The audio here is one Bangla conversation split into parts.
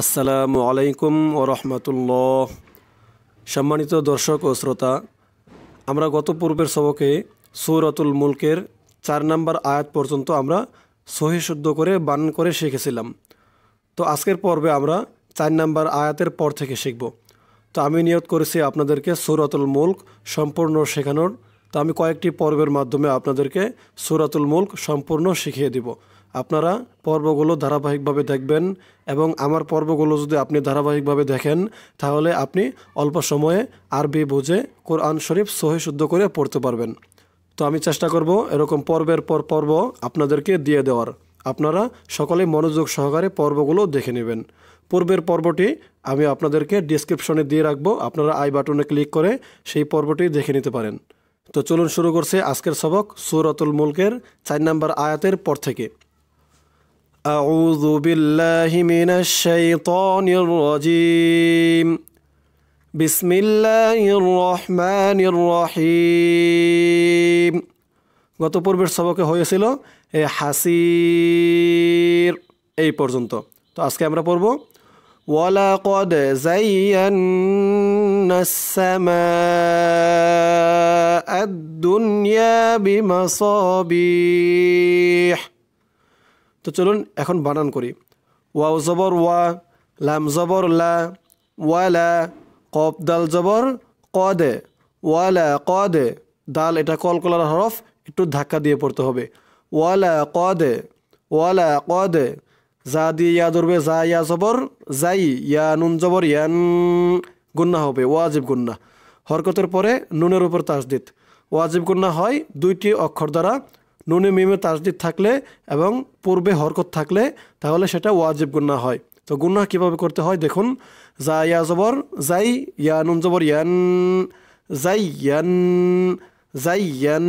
আসসালামু আলাইকুম ও রহমতুল্লাহ সম্মানিত দর্শক ও শ্রোতা আমরা গত পূর্বের সবকে সৌরতুল মুলকের চার নাম্বার আয়াত পর্যন্ত আমরা সহি শুদ্ধ করে বান করে শিখেছিলাম তো আজকের পর্বে আমরা চার নাম্বার আয়াতের পর থেকে শিখব তো আমি নিয়ত করেছি আপনাদেরকে সৌরাতুল মুলক সম্পূর্ণ শেখানোর তো আমি কয়েকটি পর্বের মাধ্যমে আপনাদেরকে সৌরাতুল মুল্ক সম্পূর্ণ শিখিয়ে দিব আপনারা পর্বগুলো ধারাবাহিকভাবে দেখবেন এবং আমার পর্বগুলো যদি আপনি ধারাবাহিকভাবে দেখেন তাহলে আপনি অল্প সময়ে আরবি বুঝে কোরআন শরীফ সহি শুদ্ধ করে পড়তে পারবেন তো আমি চেষ্টা করব এরকম পর্বের পর পর্ব আপনাদেরকে দিয়ে দেওয়ার আপনারা সকলে মনোযোগ সহকারে পর্বগুলো দেখে নেবেন পূর্বের পর্বটি আমি আপনাদেরকে ডিসক্রিপশনে দিয়ে রাখবো আপনারা আই বাটনে ক্লিক করে সেই পর্বটি দেখে নিতে পারেন তো চলুন শুরু করছে আজকের সবক সুরতুল মুলকের চার নম্বর আয়াতের পর থেকে أعوذ بالله من الشيطان الرجيم بسم الله الرحمن الرحيم গত পূর্বের সবকে হয়েছিল এ হাসির এই পর্যন্ত তো আজকে আমরা পড়ব ওয়ালাকদ জাইয়ান্নাস-সামাআদ-দুনিয়া বিমাসাবিহ তো চলুন এখন বানান করি ওয়াও জবর ওয়া লাম জবর লা ওয়ালা কব দাল জবর কদে ওয়ালা দে দাল এটা কলকলার হরফ একটু ধাক্কা দিয়ে পড়তে হবে ওয়ালা কদে ওয়ালা দে যা দিয়ে ইয়া ধরবে যা ইয়া জবর যাই ইয়া নুন জবর ইয়ান গুন্না হবে ওয়াজিব গুন্না হরকতের পরে নুনের উপর তাসদিদ ওয়াজিব গুন্না হয় দুইটি অক্ষর দ্বারা নুনে মিমে তাজদিদ থাকলে এবং পূর্বে হরকত থাকলে তাহলে সেটা ওয়াজিব গুন্না হয় তো গুন্না কীভাবে করতে হয় দেখুন জা ইয়া জবর জাই ইয়া নুন জবর ইয়ান জাই ইয়ান জাই ইয়ান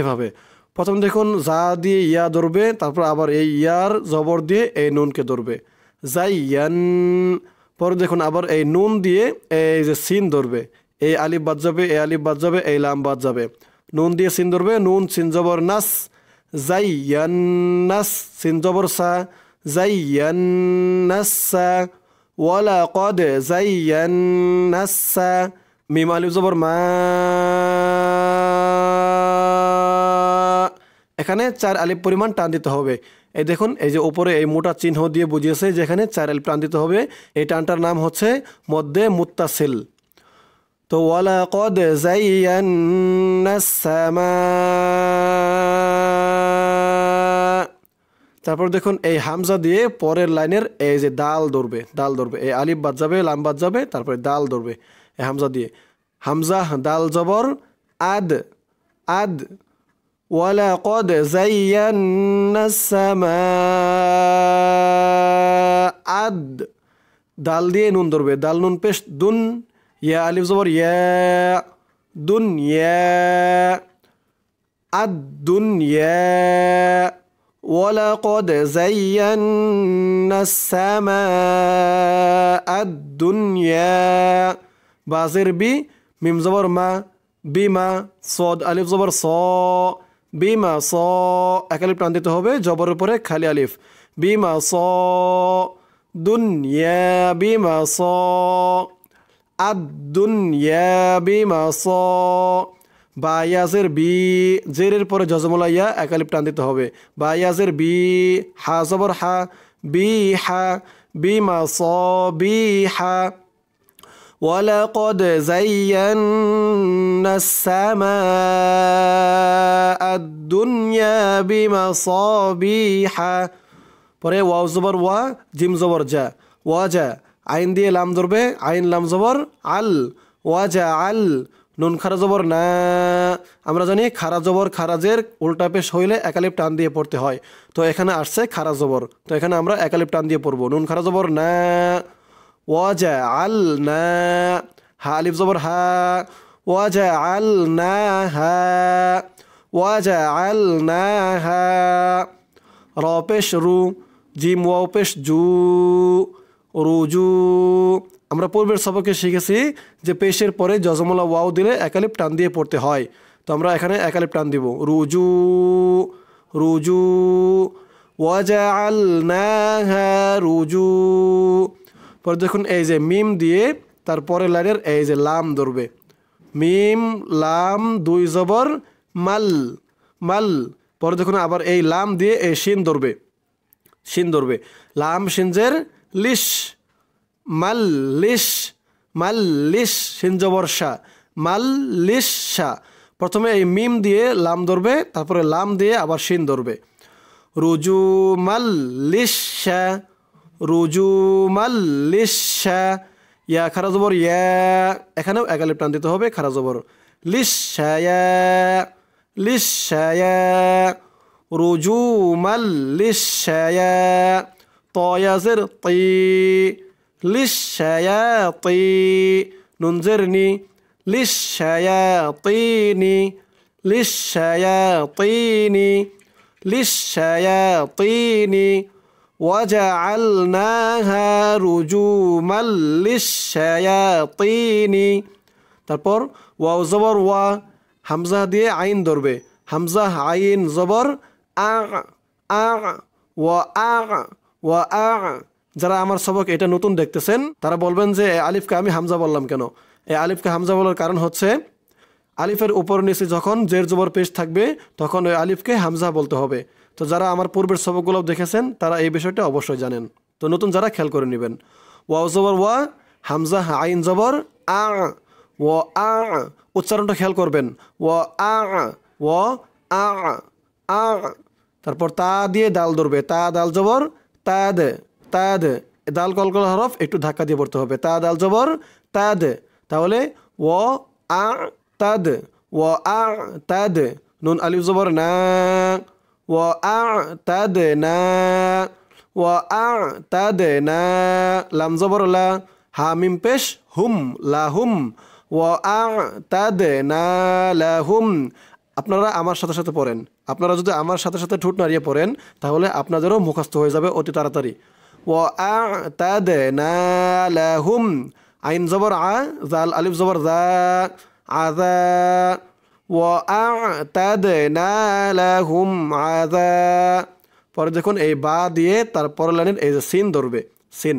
এভাবে প্রথম দেখুন যা দিয়ে ইয়া ধরবে তারপর আবার এই ইয়ার জবর দিয়ে এই নুনকে ধরবে জাই ইয়ান পরে দেখুন আবার এই নুন দিয়ে এই যে সিন ধরবে এই আলিফ বাদ যাবে এই আলিফ বাদ যাবে এই লাম বাদ যাবে নুন দিয়ে সিন্দুরবে নুন সিনজবর নাস যাই নাস সিনজবর সা যাই নাস সা ওয়ালা কদ যাই নাস সা মিম জবর মা এখানে চার আলিফ পরিমাণ টান দিতে হবে এই দেখুন এই যে ওপরে এই মোটা চিহ্ন দিয়ে বুঝিয়েছে যেখানে চার আলি টান দিতে হবে এই টানটার নাম হচ্ছে মধ্যে মুত্তাসিল তো ওয়ালাকদ জাইয়ান্নাসামা তারপর দেখুন এই হামজা দিয়ে পরের লাইনের এই যে দাল ধরবে দাল ধরবে এই আলিফ বাদ যাবে লাম বাদ যাবে তারপরে দাল ধরবে এই হামজা দিয়ে হামজা দাল জবর আদ আদ ওয়ালা কদ জাইয়ান আদ দাল দিয়ে নুন ধরবে দাল নুন পেস্ট দুন ইয়া আলিফ জবর ইয়া দুনিয়া الدنيا ولقد زينا السماء الدنيا بعزر بي ميم زبر ما بما صاد ألف زبر صا بما صا أكلب টানতে হবে জবর উপরে খালি আলিফ বিমা স দুনিয়া বিমা স আদুনিয়া বি জেরের পরে জজমলাইয়া একালিপ টান দিতে হবে বা বি হা জবর হা বি হা বি মা স বি হা ولقد زينا السماء الدنيا بمصابيح পরে ওয়াও জবর ওয়া জিম জবর জা ওয়া জা আইন দিয়ে লাম ধরবে আইন লাম জবর আল ওয়াজা আল নুন খারা জবর না আমরা জানি খারা জবর খারাজের উল্টা পেশ হইলে একালিপ টান দিয়ে পড়তে হয় তো এখানে আসছে খারা জবর তো এখানে আমরা একালিপ টান দিয়ে পড়বো নুন খারা জবর না ওয়াজা আল না হা আলিফ জবর হা ওয়াজা আল না হা ওয়াজা আল না হা র রু জিম ওয়াও জু রুজু আমরা পূর্বের সবকে শিখেছি যে পেশের পরে জজমলা ওয়াও দিলে একালিপ টান দিয়ে পড়তে হয় তো আমরা এখানে একালিপ টান দিব রুজু রুজু ওয়াজাল রুজু পরে দেখুন এই যে মিম দিয়ে তারপরে লাইনের এই যে লাম ধরবে মিম লাম দুই জবর মাল মাল পরে দেখুন আবার এই লাম দিয়ে এই শিন ধরবে শিন ধরবে লাম সিনজের লিস মাল লিস মাল লিশ সিঞ্জবর্ষা মাল লিশ প্রথমে এই মিম দিয়ে লাম ধরবে তারপরে লাম দিয়ে আবার শিন ধরবে রুজু মাল লিশ শা রুজু মাল লিশ ইয়া খারা জবর ইয়া এখানেও একালে প্রাণ দিতে হবে খারা জবর লিশ শায়া লিশ শায়া রুজু মাল লিশ طاي طي للشياطين ننذرني للشياطين للشياطين للشياطين وجعلناها رجوما للشياطين তারপর واو زبر و همزة دي عين دربة همزة عين زبر আ আ و আ ও আ যারা আমার সবক এটা নতুন দেখতেছেন তারা বলবেন যে আলিফকে আমি হামজা বললাম কেন এই আলিফকে হামজা বলার কারণ হচ্ছে আলিফের উপর নিচে যখন জের জবর পেশ থাকবে তখন ওই আলিফকে হামজা বলতে হবে তো যারা আমার পূর্বের সবকগুলো দেখেছেন তারা এই বিষয়টা অবশ্যই জানেন তো নতুন যারা খেয়াল করে নেবেন ওয়া জবর ওয়া হামজা আইন জবর আ ও আ উচ্চারণটা খেয়াল করবেন ও আ ও আ আ তারপর তা দিয়ে দাল ধরবে তা দাল জবর তাদ তাদ দাল কলকল হরফ একটু ধাক্কা দিয়ে পড়তে হবে তা আল জবর তাদ তাহলে ও আ তাদ ও আ তাদ নুন আলিফ জবর না ও আ তাদ না ও আ তাদ না লাম জবর লা হামিম পেশ হুম লাহুম ও আ তাদ না লাহুম আপনারা আমার সাথে সাথে পড়েন আপনারা যদি আমার সাথে সাথে ঠোঁট নাড়িয়ে পড়েন তাহলে আপনাদেরও মুখস্থ হয়ে যাবে অতি তাড়াতাড়ি ও আহুম আইন জবর আ জাল আলিফ জবর আ আজা ও আহুম আজা পরে দেখুন এই বা দিয়ে তারপর লাইনের এই যে সিন ধরবে সিন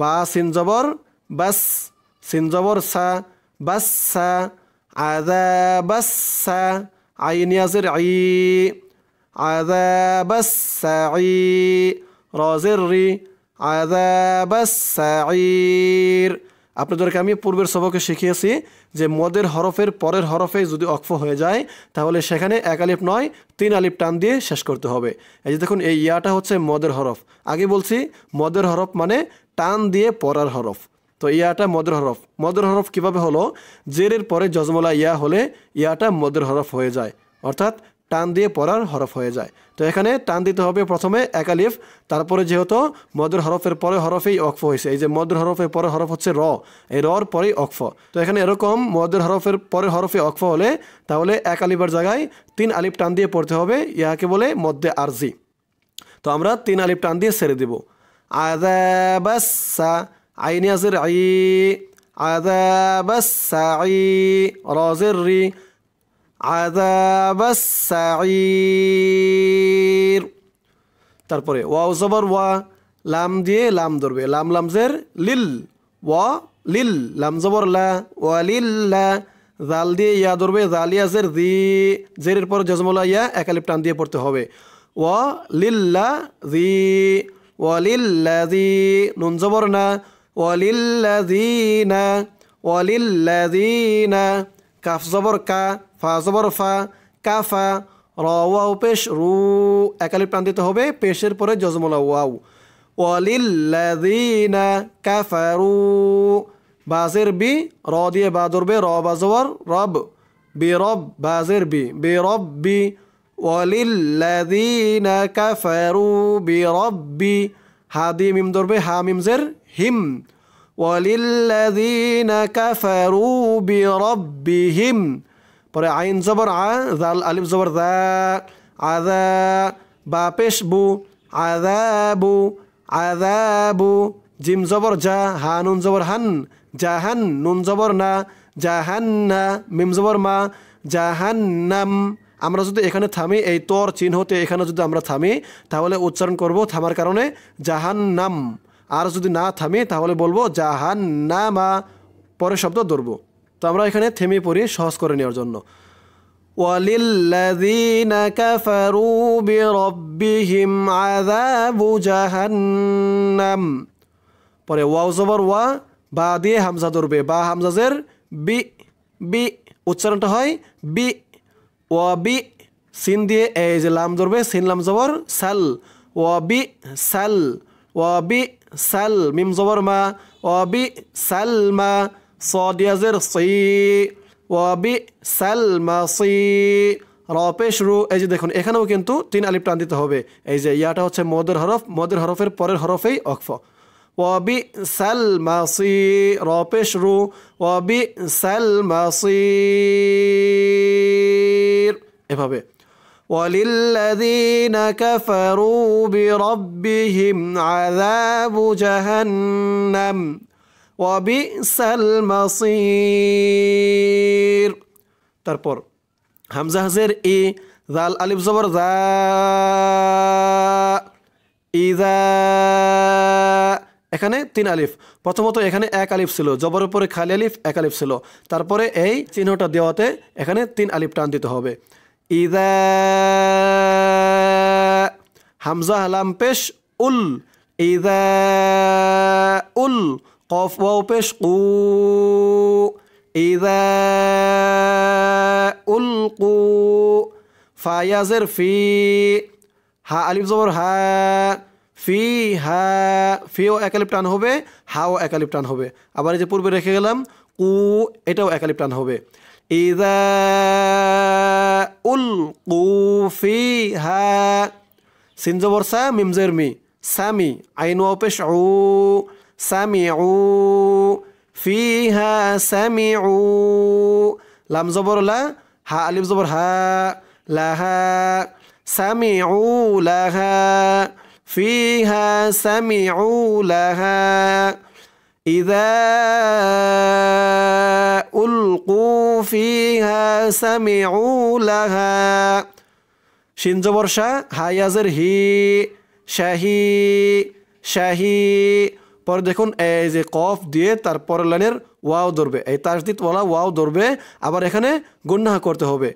বা সিন জবর বাস সিন জবর সা বাস সা আদা বাস সা আইনিয়াজের আইন ইয়াজের আই আদাবাসাই রজের রি আদাবাসাইর আপনাদেরকে আমি পূর্বের সবকে শিখিয়েছি যে মদের হরফের পরের হরফে যদি অক্ষ হয়ে যায় তাহলে সেখানে এক আলিফ নয় তিন আলিফ টান দিয়ে শেষ করতে হবে এই যে দেখুন এই ইয়াটা হচ্ছে মদের হরফ আগে বলছি মদের হরফ মানে টান দিয়ে পড়ার হরফ তো ইয়াটা মদর হরফ মদর হরফ কীভাবে হলো জেরের পরে জজমলা ইয়া হলে ইয়াটা মদর হরফ হয়ে যায় অর্থাৎ টান দিয়ে পড়ার হরফ হয়ে যায় তো এখানে টান দিতে হবে প্রথমে একালিফ তারপরে যেহেতু মদর হরফের পরে হরফেই অক্ফ হয়েছে এই যে মদর হরফের পরে হরফ হচ্ছে র এই রর পরেই অক্ফ তো এখানে এরকম মদর হরফের পরে হরফে অক্ফ হলে তাহলে এক আলিফের জায়গায় তিন আলিফ টান দিয়ে পড়তে হবে ইয়াকে বলে মধ্যে আরজি তো আমরা তিন আলিফ টান দিয়ে ছেড়ে দেব আদাবাসা عين زرعي عذاب السعي رازري عذاب السعير তারপরে ওয়াও জবর ওয়া লাম দিয়ে লাম ধরবে লাম লাম জের লিল ওয়া লিল লাম জবর লা ওয়া লিল জাল দিয়ে ইয়া ধরবে জালিয়া জের দি জেরের পর জজমলা ইয়া একালিপ টান দিয়ে পড়তে হবে ওয়া লিল্লা জি ওয়া লিল্লা জি নুন জবর না ওয়ালিল্লাদিনা ওয়ালিল্লাদিনা কাফ জবর কা ফা জবর ফা কাফা র ওয়াও পেশ রু একালি প্রান্তিত হবে পেশের পরে জজমলা ওয়াও ওয়ালিল্লাদিনা কাফারু বাজের বি র দিয়ে বা ধরবে র বাজওয়ার রব বি রব বাজের বি বি রব বি ওয়ালিল্লাদিনা কাফারু বি রব্বি হা দিয়ে মিম ধরবে হা মিমজের ربهم وللذين كفروا بربهم পরে আইন জবর আ জাল আলিফ জবর দা আদা বা পেশবু আদাবু আদাবু জিম জবর জা হা নুন জবর হান জাহান নুন জবর না জাহান্না মিম জবর মা জাহান্নাম আমরা যদি এখানে থামি এই তোর চিহ্নতে এখানে যদি আমরা থামি তাহলে উচ্চারণ করব থামার কারণে জাহান্নাম আর যদি না থামে তাহলে বলবো জাহান না মা পরের শব্দ ধরব তো আমরা এখানে থেমে পড়ি সহজ করে নেওয়ার জন্য ওয়ালিল্লাযীনা কাফারু বিরব্বিহিম আযাবু জাহান্নাম পরে ওয়াও জবর ওয়া বা দিয়ে হামজা ধরবে বা হামজাজের বি বি উচ্চারণটা হয় বি ওয়া বি সিন দিয়ে এই যে লাম ধরবে সিন লাম জবর সাল ওয়া বি সাল অবি সাল মিম জবর মা অবি সালমা সদিয়াজের সি অবি সালমা সি রপেশ রু এই যে দেখুন এখানেও কিন্তু তিন আলিফ টান দিতে হবে এই যে ইয়াটা হচ্ছে মদের হরফ মদের হরফের পরের হরফেই অক্ফ ওয়াবি সাল মাসি রপেশ রু ওয়াবি সাল সি এভাবে وللذين كفروا بربهم عذاب جهنم وبئس المصير তারপর হামজা হাজের ই জাল আলিফ জবর জা ইজা এখানে তিন আলিফ প্রথমত এখানে এক আলিফ ছিল জবর উপরে খালি আলিফ এক আলিফ ছিল তারপরে এই চিহ্নটা দেওয়াতে এখানে তিন আলিফ টান দিতে হবে ইদা হামজা হালাম পেশ উল ইদা উল কফ ওয়াও পেশ উ ইদা উল কু ফায়াজের ফি হা আলিফ জবর হা ফি হা ফিও একালিপ টান হবে হাও একালিপ টান হবে আবার এই যে পূর্বে রেখে গেলাম কু এটাও একালিপ টান হবে إذا ألقوا فيها سين زبر سامي مزرمي سامي عين وبشعو سمعوا فيها سمعوا لام زبر لا ها ألف زبر ها لها سمعوا لها فيها سمعوا لها إذا ألقوا فيها سمعوا لها شين جبرشا هاي أزر هي পর দেখুন এই যে কফ দিয়ে পরের লাইনের ওয়াও ধরবে এই তাসদিত ওলা ওয়াও ধরবে আবার এখানে গুন্না করতে হবে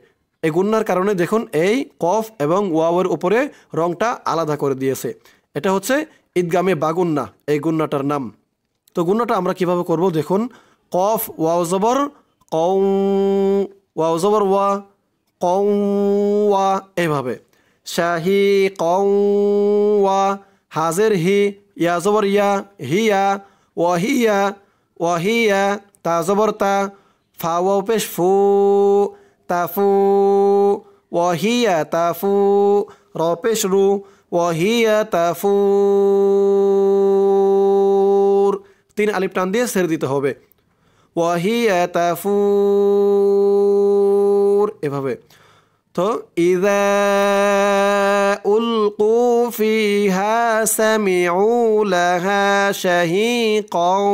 এই গুন্নার কারণে দেখুন এই কফ এবং ওয়াওয়ের উপরে রংটা আলাদা করে দিয়েছে এটা হচ্ছে ঈদগামে বাগুন্না এই গুন্নাটার নাম তো গুণাটা আমরা কিভাবে করব দেখুন কফ জবর কৌ ওয়াউজবর ওয়া কৌ ওয়া এভাবে শাহি কৌ ওয়া হাজের হি জবর ইয়া হিয়া ওয়াহিয়া ওয়াহিয়া তাজবর তা ফা ওয়া পেশ ফু তাফু ওয়াহিয়া তাফু রপেশ রু ওয়াহিয়া তাফু তিন আলিফ টান দিয়ে ছেড়ে দিতে হবে ওয়াহি তাফুর এভাবে তো ইদা উলকু ফিহা সামিউ লাহা শাহীকাও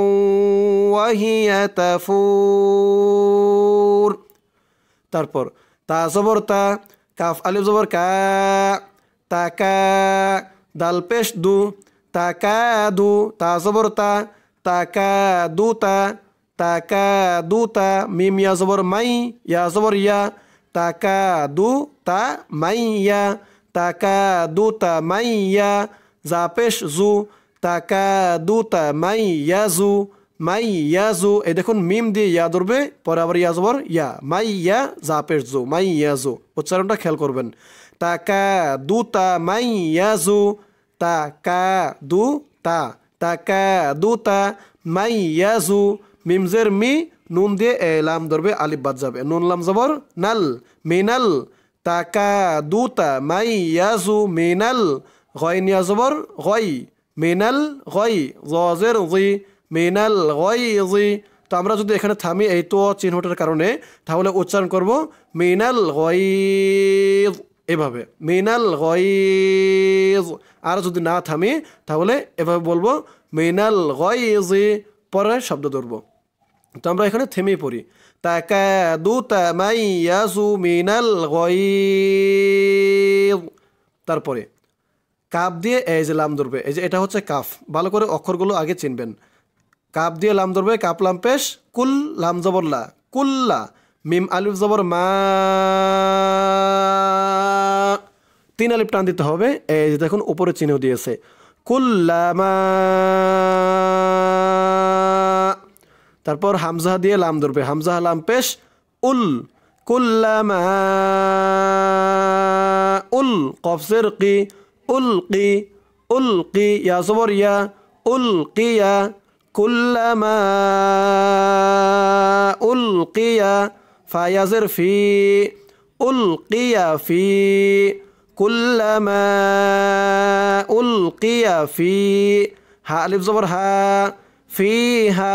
ওয়াহিয়া তাফুর তারপর তা জবর তা কাফ আলিফ জবর কা তাকা দাল পেশ দু তাকা দু তা জবর তা তাকাদুতা তাকাদুতা মিম ইয়া মাই ইয়া ইয়া তাকাদু তা মাই ইয়া তাকাদুতা মাই জাপেশ জু তাকাদুতা মাই ইয়া জু মাই ইয়া জু এ দেখুন মিম দিয়ে ইয়া ধরবে পরে আবার ইয়া জবর ইয়া মাই ইয়া জাপেশ জু মাই ইয়া জু উচ্চারণটা খেয়াল করবেন তাকা তাকাদুতা মাই ইয়া জু তাকাদুতা তাকাদুতা মাই ইয়াজু মিমজের মি নুন দিয়ে এলাম ধরবে আলিফ যাবে নুন লাম জবর নাল মিনাল তাকাদুতা মাই ইয়াজু মিনাল গয় নিয়া জবর গয় মিনাল গয় জজের জি মিনাল গয় জি তো আমরা যদি এখানে থামি এই তো চিহ্নটার কারণে তাহলে উচ্চারণ করব মিনাল গয় এভাবে মেনাল গয়েজ আর যদি না থামি তাহলে এভাবে বলবো মেনাল গয়েজে পরে শব্দ ধরবো তো আমরা এখানে থেমে পড়ি তাকাদু তামাইয়াজু মিনাল গয়েজ তারপরে কাপ দিয়ে এই যে লাম ধরবে এই যে এটা হচ্ছে কাফ ভালো করে অক্ষরগুলো আগে চিনবেন কাপ দিয়ে লাম ধরবে কাপ লাম পেশ কুল লাম জবরলা কুল্লা মিম আলিফ জবর মা তিন আলিপ টান দিতে হবে এই যে দেখুন উপরে চিহ্ন দিয়েছে কুল্লামা তারপর হামজাহ দিয়ে লাম ধরবে হামজাহ লাম পেশ উল কুল্লামা উল কফসের কি উল কি উল কি ইয়াসবর ইয়া উল কিয়া কুল্লামা উল কিয়া ফায়াজের ফি উল কিয়া ফি কুল্লামা উলকিয়া ফি হা আলিফ হা ফি হা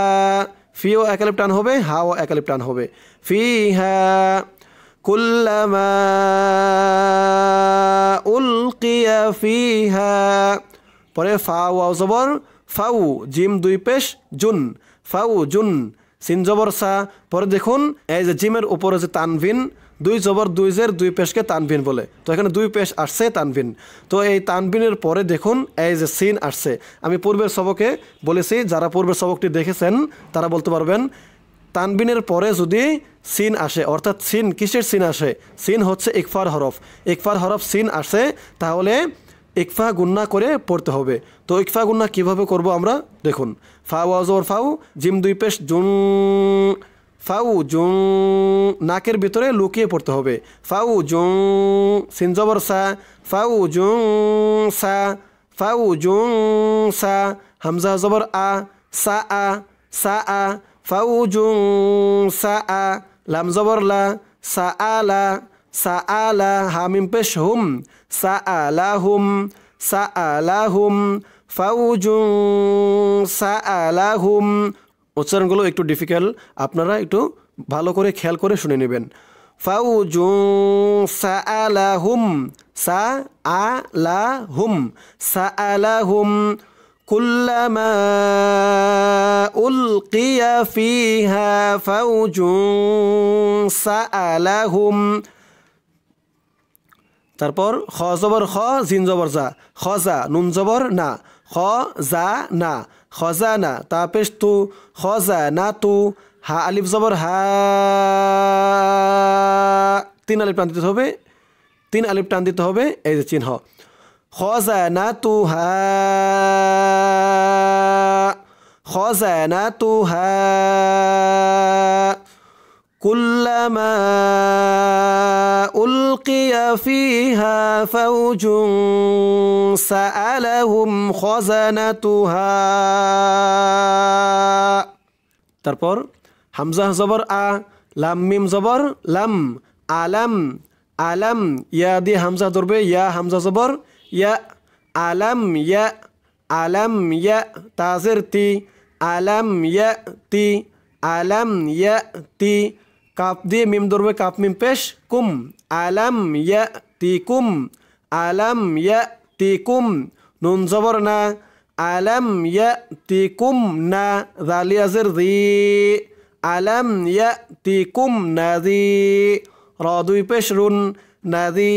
ফিও একালিপ টান হবে হাও একালিপ টান হবে ফি হা কুল্লামা ফি হা পরে ফা ওয়াও জবর ফাউ জিম দুই পেশ জুন ফাউ জুন সিন জবর সা পরে দেখুন এই যে জিমের উপরে যে তানভিন দুই জবর দুই জের দুই পেশকে তানবিন বলে তো এখানে দুই পেশ আসছে তানবিন তো এই তানবিনের পরে দেখুন এই যে সিন আসছে আমি পূর্বের সবকে বলেছি যারা পূর্বের সবকটি দেখেছেন তারা বলতে পারবেন তানবিনের পরে যদি সিন আসে অর্থাৎ সিন কিসের সিন আসে সিন হচ্ছে ইকফার হরফ ইকফার হরফ সিন আসে তাহলে ইকফা গুন্না করে পড়তে হবে তো ইকফা গুন্না কিভাবে করব আমরা দেখুন ফাউ আজ ওর ফাউ জিম দুই পেশ জুন ফাউ জুং নাকের ভিতরে লুকিয়ে পড়তে হবে ফাউ জুং সিনজবর সা ফাউ জুং সা ফাউ জুং সা হামজা জবর আ সা আ সা আ ফাউ জুং সা আ লাম জবর লা সা আলা সা আলা হামিম পেশ হুম সা লা হুম সা লা হুম ফাউ জুং সা লা হুম উচ্চারণগুলো একটু ডিফিকাল্ট আপনারা একটু ভালো করে খেয়াল করে শুনে নেবেন ফাউজু সাআলাহুম সাআলাহুম সাআলাহুম كلما ألقي فيها فوج سألهم তারপর খ জবর খ জিন জবর যা খ যা নুন জবর না খ যা না খজানা তাপেশ তু না তু হা আলিফ জবর হা তিন আলিফ টান দিতে হবে তিন আলিফ টান দিতে হবে এই যে চিহ্ন না তু হা না তু হা كلما القي فيها فوج سالهم خزنتها তারপর হামজা জবর আ লাম মিম জবর লাম আলাম আলাম ইয়া দিয়ে হামজা ধরবে ইয়া হামজা জবর ইয়া আলাম ইয়া আলাম ইয়া তাজের তি আলাম ইয়া তি আলাম ইয়া তি কাপ দিয়ে মিম ধরবে কাপ মিম পেশ কুম আলাম ইয়া তি কুম আলাম ইয়া তি কুম নুন জবর না আলাম ইয়া তি কুম না রালিয়াজের রি আলাম ইয়া তি কুম নাজি র দুই পেশ রুন রি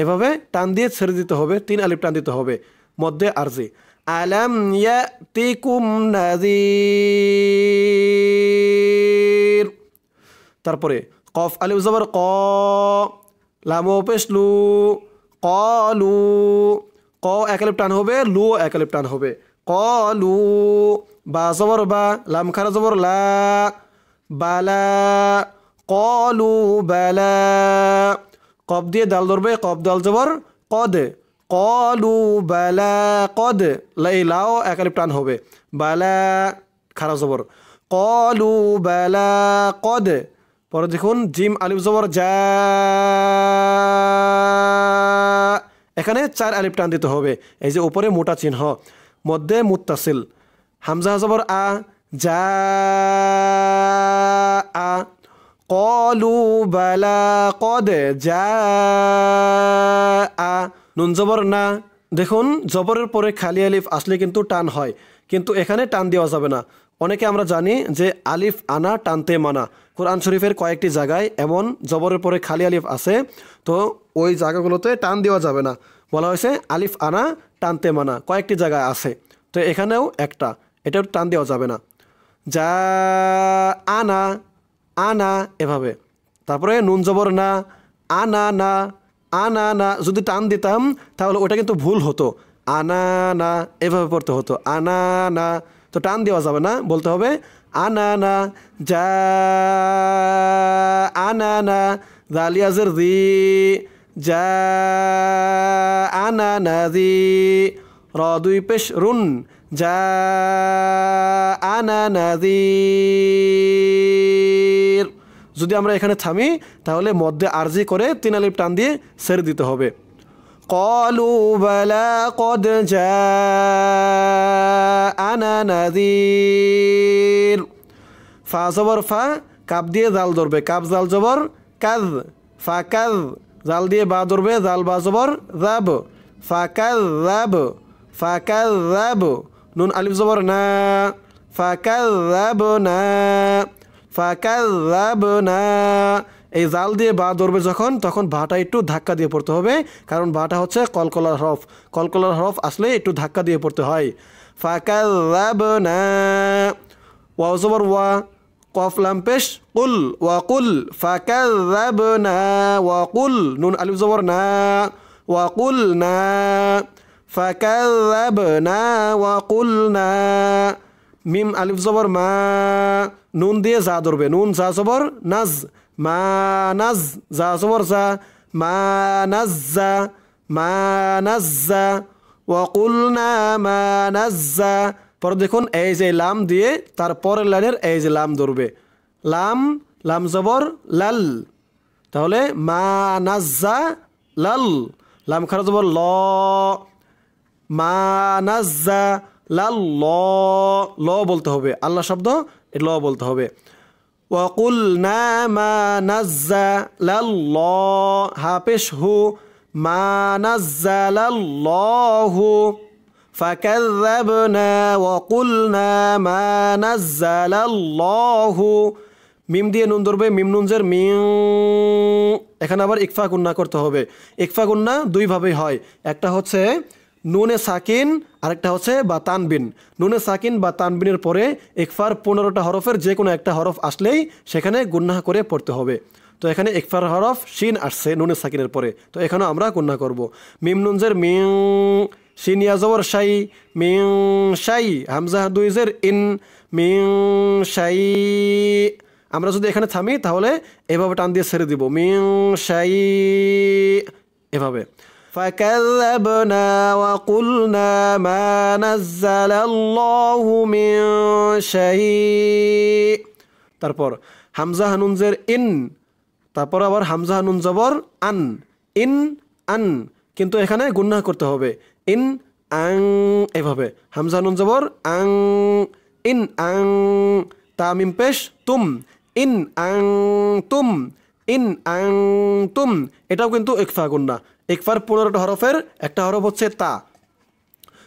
এভাবে টান দিয়ে ছেড়ে দিতে হবে তিন আলিপ টান দিতে হবে মধ্যে আরজি আলম ইয়াতিকুম নাযীর তারপরে কফ আলিফ জবর ক লাম পেশলু লু ক একালিপ টান হবে লু একালিপ টান হবে লু বা জবর বা লাম খার জবর লা বালা লু বালা কব দিয়ে দাল ধরবে কব দাল জবর দে কলু বেলা কদ লাইলাও একালি টান হবে বালা খারাপ জবর কলু বেলা কদ পরে দেখুন জিম আলিফ জবর যা এখানে চার আলিফ টান দিতে হবে এই যে উপরে মোটা চিহ্ন মধ্যে মুত্তাসিল হামজা জবর আ যা আ কলু বেলা কদ যা আ নুন জবর না দেখুন জবরের পরে খালি আলিফ আসলে কিন্তু টান হয় কিন্তু এখানে টান দেওয়া যাবে না অনেকে আমরা জানি যে আলিফ আনা টানতে মানা কোরআন শরীফের কয়েকটি জায়গায় এমন জবরের পরে খালি আলিফ আছে তো ওই জায়গাগুলোতে টান দেওয়া যাবে না বলা হয়েছে আলিফ আনা টানতে মানা কয়েকটি জায়গায় আছে তো এখানেও একটা এটাও টান দেওয়া যাবে না যা আনা আনা এভাবে তারপরে নুন জবর না আনা না আনা না যদি টান দিতাম তাহলে ওটা কিন্তু ভুল হতো আনা না এভাবে পড়তে হতো আনা না তো টান দেওয়া যাবে না বলতে হবে আনা না যা না জালিয়াজের দি যা না দি র দুই পেশ রুন যা না দি যদি আমরা এখানে থামি তাহলে মধ্যে আরজি করে তিন আলিফ টান দিয়ে সেরে দিতে হবে কলু বালা কদ আনা নাদির ফা জবর ফা কাপ দিয়ে জাল ধরবে কাপ জাল জবর কাজ ফা কাজ জাল দিয়ে বা ধরবে জাল বা জবর জাব ফা কাজ জাব ফা নুন আলিফ জবর না ফা কাজ না এই জাল দিয়ে বা ধরবে যখন তখন ভাটা একটু ধাক্কা দিয়ে পড়তে হবে কারণ ভাটা হচ্ছে কলকলার হরফ কলকলার হরফ আসলে একটু ধাক্কা দিয়ে পড়তে হয় ফাকাল্লাবনা ওয়াজবর ওয়া কফ লাম পেশ কুল ওয়াকুল ফাকাল্লাবনা ওয়াকুল নুন আলিফ জবর না ওয়াকুল না ফাকাল্লাবনা ওয়াকুল না মিম আলিফ জবর মা নুন দিয়ে যা ধরবে নুন যা জবর নাজ মা নাজ যা জবর যা মা নাজ্জা মা নাজ্জা না মা নাজ্জা পর দেখুন এই যে লাম দিয়ে তার পরের লাইনের এই যে লাম ধরবে লাম লাম জবর লাল তাহলে মা নাজ্জা লাল লাম খারা জবর ল মা নাজ্জা লাল ল ল বলতে হবে আল্লাহ শব্দ ল বলতে হবে ওয়াকুল না মা নাজ্জা লাল ল হাপেশ হু মা নাজ্জা লাল ল হু فكذبنا وقلنا ما نزل الله মিম দিয়ে নুন ধরবে মিম নুনজের মি এখানে আবার ইকফা গুন্না করতে হবে ইকফা গুন্না দুইভাবেই হয় একটা হচ্ছে নুনে সাকিন আরেকটা হচ্ছে বা তানবিন নুনে সাকিন বা তানবিনের পরে একফার পনেরোটা হরফের যে কোনো একটা হরফ আসলেই সেখানে গুন্না করে পড়তে হবে তো এখানে একফার হরফ শিন আসছে নুনে সাকিনের পরে তো এখানেও আমরা গুন্না করব মিমনুঞ্জের নুনজের মিং শিন ইয়াজবর শাই মিং সাই হামজাহ দুইজের ইন মিং সাই আমরা যদি এখানে থামি তাহলে এভাবে টান দিয়ে ছেড়ে দিব মিং সাই এভাবে فكذبنا وقلنا ما نزل الله من شيء তারপর হামজা হানুনজের ইন তারপর আবার হামজা হানুন জবর আন ইন আন কিন্তু এখানে গুন্না করতে হবে ইন আং এভাবে হামজা হানুন জবর আং ইন আং তামিম পেশ তুম ইন আং তুম ইন আং তুম এটাও কিন্তু একফা গুন্না একবার পনেরোটা হরফের একটা হরফ হচ্ছে তা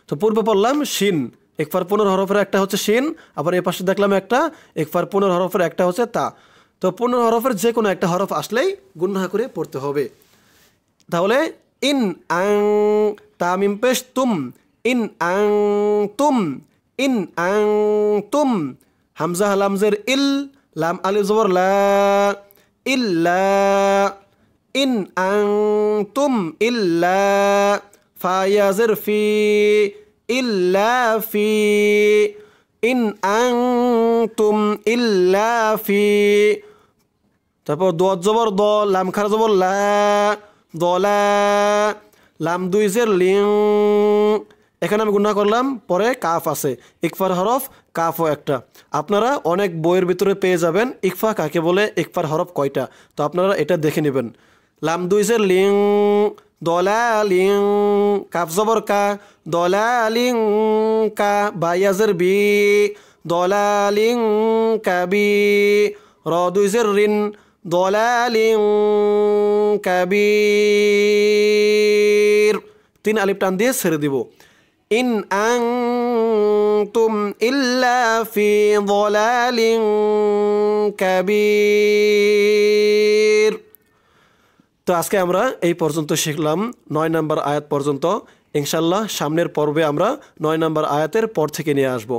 তো পূর্বে পড়লাম শিন একবার পনেরো হরফের একটা হচ্ছে শিন আবার এ পাশে দেখলাম একটা একবার পনেরো হরফের একটা হচ্ছে তা তো পনেরো হরফের যে কোনো একটা হরফ আসলেই গুন্না করে পড়তে হবে তাহলে ইন আং তামিম পেশ তুম ইন আং তুম ইন আং তুম হামজা লামজের ইল লাম আলিজবর লা ইল্লা ইন আং তুম ইল্লা ফায়াজের ফি ইল্লা ফি ইন আং তুম ইল্লা ফি তারপর দ জবর দ লাম খার জবর লা লাম দুই জের লিং এখানে আমি গুণা করলাম পরে কাফ আছে ইকফার হরফ কাফও একটা আপনারা অনেক বইয়ের ভিতরে পেয়ে যাবেন ইকফা কাকে বলে ইকফার হরফ কয়টা তো আপনারা এটা দেখে নেবেন লাম দুইসের লিং লিং কাপ জবর কা দলালিং কা বাইয়াজের বি দলালিং কাবি র দুইসের ঋণ লিং কাবি তিন আলিপ টান দিয়ে ছেড়ে দিব ইন আং তুম ইল্লা ফি লিং কাবির তো আজকে আমরা এই পর্যন্ত শিখলাম নয় নম্বর আয়াত পর্যন্ত ইনশাল্লাহ সামনের পর্বে আমরা নয় নম্বর আয়াতের পর থেকে নিয়ে আসব।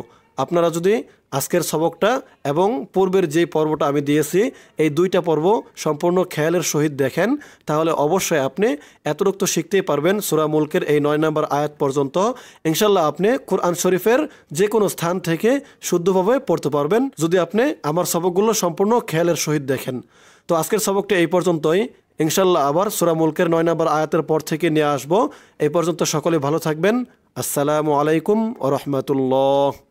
আপনারা যদি আজকের সবকটা এবং পূর্বের যে পর্বটা আমি দিয়েছি এই দুইটা পর্ব সম্পূর্ণ খেয়ালের সহিত দেখেন তাহলে অবশ্যই আপনি এতটুকু শিখতেই পারবেন সুরা মুলকের এই নয় নম্বর আয়াত পর্যন্ত ইনশাল্লাহ আপনি কোরআন শরীফের যে কোনো স্থান থেকে শুদ্ধভাবে পড়তে পারবেন যদি আপনি আমার সবকগুলো সম্পূর্ণ খেয়ালের সহিত দেখেন তো আজকের সবকটা এই পর্যন্তই ইনশাল্লাহ আবার মুলকের নয় নম্বর আয়াতের পর থেকে নিয়ে আসবো এই পর্যন্ত সকলে ভালো থাকবেন আসসালামু আলাইকুম ও রহমতুল্লাহ